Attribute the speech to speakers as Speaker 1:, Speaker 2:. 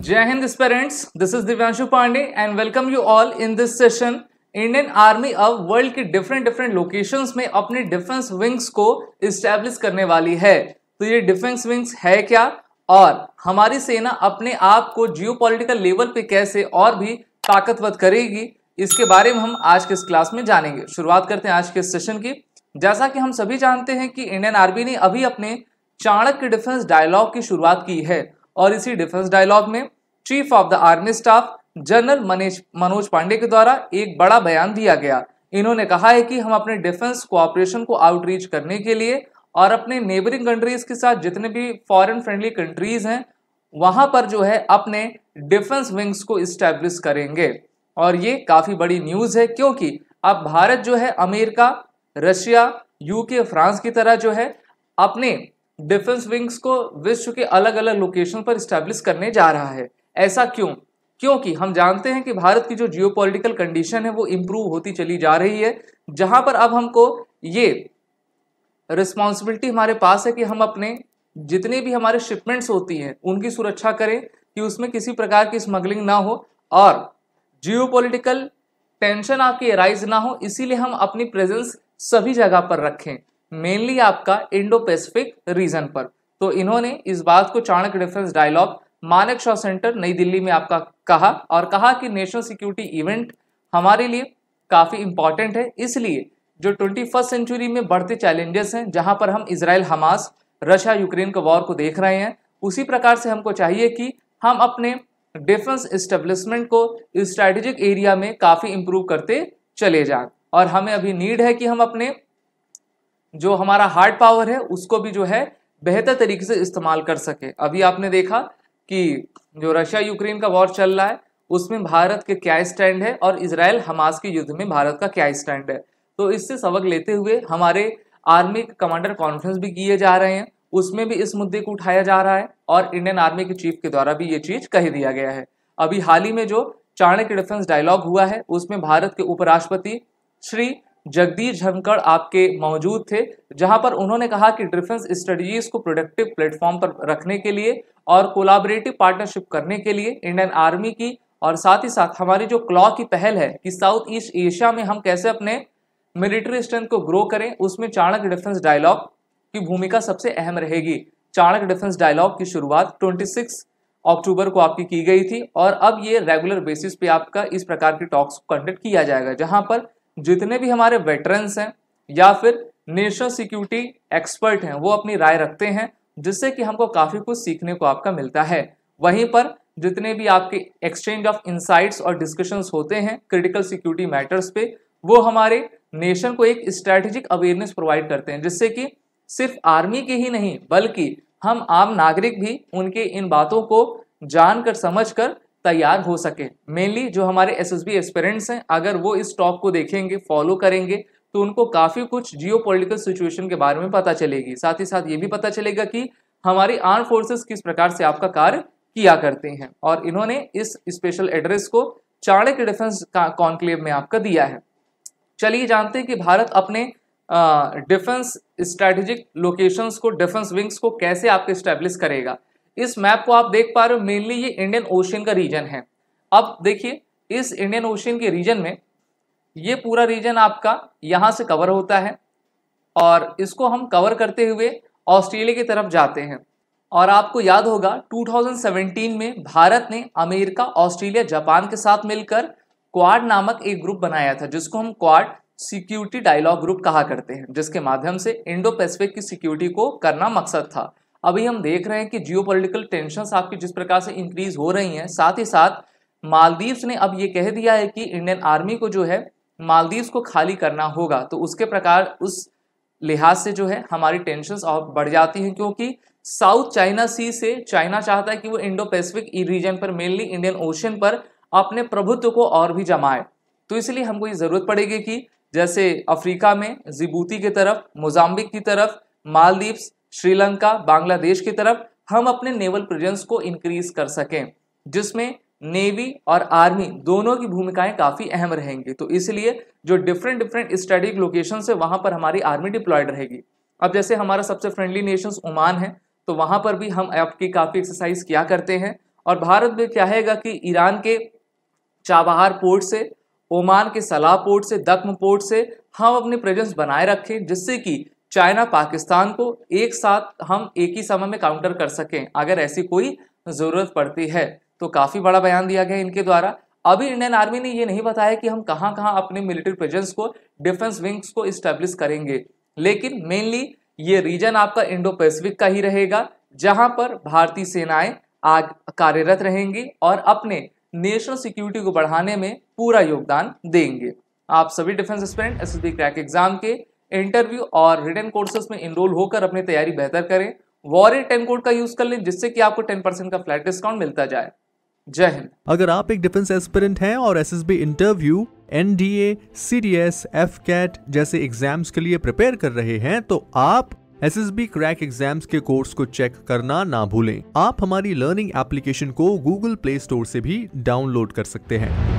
Speaker 1: जय हिंद aspirants this is Divyanshu Pandey and welcome you all in this session Indian army अब world के different different locations में अपने डिफेंस विंग्स को इस्टेब्लिश करने वाली है तो ये डिफेंस विंग्स है क्या और हमारी सेना अपने आप को जियो लेवल पे कैसे और भी ताकतवर करेगी इसके बारे में हम आज के इस क्लास में जानेंगे शुरुआत करते हैं आज के इस सेशन की जैसा कि हम सभी जानते हैं कि इंडियन आर्मी ने अभी अपने चाणक्य डिफेंस डायलॉग की शुरुआत की है और इसी डिफेंस डायलॉग में chief of the army staff general Manoj Pandey के द्वारा एक बड़ा बयान दिया गया इन्होंने कहा है कि हम अपने डिफेंस कोऑपरेशन को आउटरीच करने के लिए और अपने नेबरिंग कंट्रीज के साथ जितने भी फॉरेन फ्रेंडली कंट्रीज हैं वहां पर जो है अपने डिफेंस विंग्स को इस्टेब्लिश करेंगे और ये काफ़ी बड़ी न्यूज़ है क्योंकि अब भारत जो है अमेरिका रशिया यूके फ्रांस की तरह जो है अपने डिफेंस विंग्स को विश्व के अलग अलग लोकेशन पर स्टैब्लिश करने जा रहा है ऐसा क्यों क्योंकि हम जानते हैं कि भारत की जो जियोपॉलिटिकल कंडीशन है वो इम्प्रूव होती चली जा रही है जहां पर अब हमको ये रिस्पॉन्सिबिलिटी हमारे पास है कि हम अपने जितने भी हमारे शिपमेंट्स होती हैं उनकी सुरक्षा करें कि उसमें किसी प्रकार की स्मगलिंग ना हो और जियो टेंशन आपकी राइज ना हो इसीलिए हम अपनी प्रेजेंस सभी जगह पर रखें मेनली आपका इंडो पैसिफिक रीजन पर तो इन्होंने इस बात को चाणक्य डिफेंस डायलॉग मानक शॉ सेंटर नई दिल्ली में आपका कहा और कहा कि नेशनल सिक्योरिटी इवेंट हमारे लिए काफ़ी इंपॉर्टेंट है इसलिए जो ट्वेंटी फर्स्ट सेंचुरी में बढ़ते चैलेंजेस हैं जहां पर हम इसराइल हमास रशिया यूक्रेन के वॉर को देख रहे हैं उसी प्रकार से हमको चाहिए कि हम अपने डिफेंस इस्टेब्लिशमेंट को स्ट्रैटेजिक एरिया में काफ़ी इम्प्रूव करते चले जाएं और हमें अभी नीड है कि हम अपने जो हमारा हार्ड पावर है उसको भी जो है बेहतर तरीके से इस्तेमाल कर सके अभी आपने देखा कि जो रशिया यूक्रेन का वॉर चल रहा है उसमें भारत के क्या स्टैंड है और इसराइल हमास के युद्ध में भारत का क्या स्टैंड है तो इससे सबक लेते हुए हमारे आर्मी कमांडर कॉन्फ्रेंस भी किए जा रहे हैं उसमें भी इस मुद्दे को उठाया जा रहा है और इंडियन आर्मी के चीफ के द्वारा भी ये चीज कह दिया गया है अभी हाल ही में जो चाणक्य डिफेंस डायलॉग हुआ है उसमें भारत के उपराष्ट्रपति श्री जगदीश झनकड़ आपके मौजूद थे जहां पर उन्होंने कहा कि डिफेंस स्टडीज को प्रोडक्टिव प्लेटफॉर्म पर रखने के लिए और कोलाबरेटिव पार्टनरशिप करने के लिए इंडियन आर्मी की और साथ ही साथ हमारी जो क्लॉ की पहल है कि साउथ ईस्ट एशिया में हम कैसे अपने मिलिट्री स्ट्रेंथ को ग्रो करें उसमें चाणक्य डिफेंस डायलॉग की भूमिका सबसे अहम रहेगी चाणक्य डिफेंस डायलॉग की शुरुआत 26 अक्टूबर को आपकी की गई थी और अब ये रेगुलर बेसिस पे आपका इस प्रकार के टॉक्स कंडक्ट किया जाएगा जहां पर जितने भी हमारे वेटरन्स हैं या फिर नेशनल सिक्योरिटी एक्सपर्ट हैं वो अपनी राय रखते हैं जिससे कि हमको काफ़ी कुछ सीखने को आपका मिलता है वहीं पर जितने भी आपके एक्सचेंज ऑफ इंसाइट्स और डिस्कशंस होते हैं क्रिटिकल सिक्योरिटी मैटर्स पे वो हमारे नेशन को एक स्ट्रैटेजिक अवेयरनेस प्रोवाइड करते हैं जिससे कि सिर्फ आर्मी के ही नहीं बल्कि हम आम नागरिक भी उनके इन बातों को जानकर समझकर तैयार हो सके मेनली जो हमारे एस एस बी एक्सपेरेंट्स हैं अगर वो इस टॉक को देखेंगे फॉलो करेंगे तो उनको काफ़ी कुछ जियो पोलिटिकल सिचुएशन के बारे में पता चलेगी साथ ही साथ ये भी पता चलेगा कि हमारी आर्म फोर्सेस किस प्रकार से आपका कार्य किया करते हैं और इन्होंने इस स्पेशल एड्रेस को चाणक्य डिफेंस कॉन्क्लेव में आपका दिया है चलिए जानते हैं कि भारत अपने डिफेंस स्ट्रेटेजिक लोकेशंस को डिफेंस विंग्स को कैसे आपके स्टैब्लिश करेगा इस मैप को आप देख पा रहे हो मेनली ये इंडियन ओशियन का रीजन है अब देखिए इस इंडियन ओशियन के रीजन में ये पूरा रीजन आपका यहाँ से कवर होता है और इसको हम कवर करते हुए ऑस्ट्रेलिया की तरफ जाते हैं और आपको याद होगा 2017 में भारत ने अमेरिका ऑस्ट्रेलिया जापान के साथ मिलकर क्वाड नामक एक ग्रुप बनाया था जिसको हम क्वाड सिक्योरिटी डायलॉग ग्रुप कहा करते हैं जिसके माध्यम से इंडो पैसिफिक की सिक्योरिटी को करना मकसद था अभी हम देख रहे हैं कि जियो पोलिटिकल टेंशन आपकी जिस प्रकार से इंक्रीज हो रही हैं साथ ही साथ मालदीव्स ने अब ये कह दिया है कि इंडियन आर्मी को जो है मालदीव्स को खाली करना होगा तो उसके प्रकार उस लिहाज से जो है हमारी टेंशन और बढ़ जाती हैं क्योंकि साउथ चाइना सी से चाइना चाहता है कि वो इंडो पैसिफिक रीजन पर मेनली इंडियन ओशन पर अपने प्रभुत्व को और भी जमाए तो इसलिए हमको ये ज़रूरत पड़ेगी कि जैसे अफ्रीका में जिबूती की तरफ मोजाम्बिक की तरफ मालदीव्स श्रीलंका बांग्लादेश की तरफ हम अपने नेवल प्रेजेंस को इंक्रीज कर सकें जिसमें नेवी और आर्मी दोनों की भूमिकाएं काफ़ी अहम रहेंगी तो इसलिए जो डिफरेंट डिफरेंट स्ट्रेटिक लोकेशन है वहाँ पर हमारी आर्मी डिप्लॉयड रहेगी अब जैसे हमारा सबसे फ्रेंडली नेशंस ओमान है तो वहाँ पर भी हम आपकी काफ़ी एक्सरसाइज किया करते हैं और भारत में क्या हैगा कि ईरान के चाबहार पोर्ट से ओमान के सलाह पोर्ट से दक्म पोर्ट से हम अपने प्रेजेंस बनाए रखें जिससे कि चाइना पाकिस्तान को एक साथ हम एक ही समय में काउंटर कर सकें अगर ऐसी कोई ज़रूरत पड़ती है तो काफ़ी बड़ा बयान दिया गया इनके द्वारा अभी इंडियन आर्मी ने ये नहीं बताया कि हम कहाँ कहाँ अपने मिलिट्री प्रेजेंस को डिफेंस विंग्स को इस्टेब्लिश करेंगे लेकिन मेनली ये रीजन आपका इंडो पैसिफिक का ही रहेगा जहां पर भारतीय सेनाएं आग कार्यरत रहेंगी और अपने नेशनल सिक्योरिटी को बढ़ाने में पूरा योगदान देंगे आप सभी defence students crack exam के इंटरव्यू और रिटर्न कोर्सेज में इनरोल होकर अपनी तैयारी बेहतर करें वॉरियर टेन कोड का यूज कर लें जिससे कि आपको टेन परसेंट का फ्लैट डिस्काउंट मिलता जाए जय हिंद अगर आप एक डिफेंस एस्पिरेंट हैं और S S B interview N D D A C S F CAT जैसे एग्जाम्स के लिए प्रिपेयर कर रहे हैं तो आप S S B crack exams के कोर्स को चेक करना ना भूलें आप हमारी लर्निंग एप्लीकेशन को गूगल प्ले स्टोर से भी डाउनलोड कर सकते हैं